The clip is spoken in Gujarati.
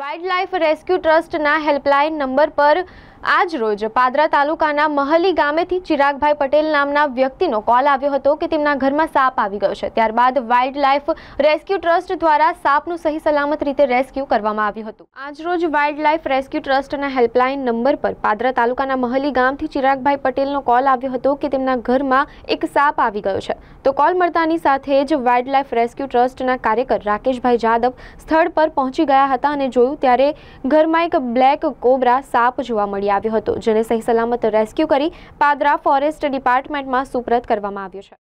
વાઇલ્ડ લાઇફ રેસ્ક્યુ ટ્રસ્ટના હેલ્પલાઇન નંબર પર આજરોજ પાદરા તાલુકાના મહલી ગામથી ચિરાગભાઈ પટેલ નામના વ્યક્તિનો કોલ આવ્યો હતો કે તેમના ઘરમાં સાપ આવી ગયો છે ત્યારબાદ વાઇલ્ડ લાઇફ રેસ્ક્યુ ટ્રસ્ટ દ્વારા સાપને સહી સલામત રીતે રેસ્ક્યુ કરવામાં આવ્યો હતો આજરોજ વાઇલ્ડ લાઇફ રેસ્ક્યુ ટ્રસ્ટના હેલ્પલાઇન નંબર પર પાદરા તાલુકાના મહલી ગામથી ચિરાગભાઈ પટેલનો કોલ આવ્યો હતો કે તેમના ઘરમાં એક સાપ આવી ગયો છે તો કોલ મળતાની સાથે જ વાઇલ્ડ લાઇફ રેસ્ક્યુ ટ્રસ્ટના કાર્યકર રાકેશભાઈ યાદવ સ્થળ પર પહોંચી ગયા હતા અને જોયું ત્યારે ઘરમાં એક બ્લેક કોબ્રા સાપ જોવા મળ્યો આવ્યો હતો જેને સહી સલામત રેસ્ક્યુ કરી પાદરા ફોરેસ્ટ ડિપાર્ટમેન્ટમાં સુપરત કરવામાં આવ્યો છે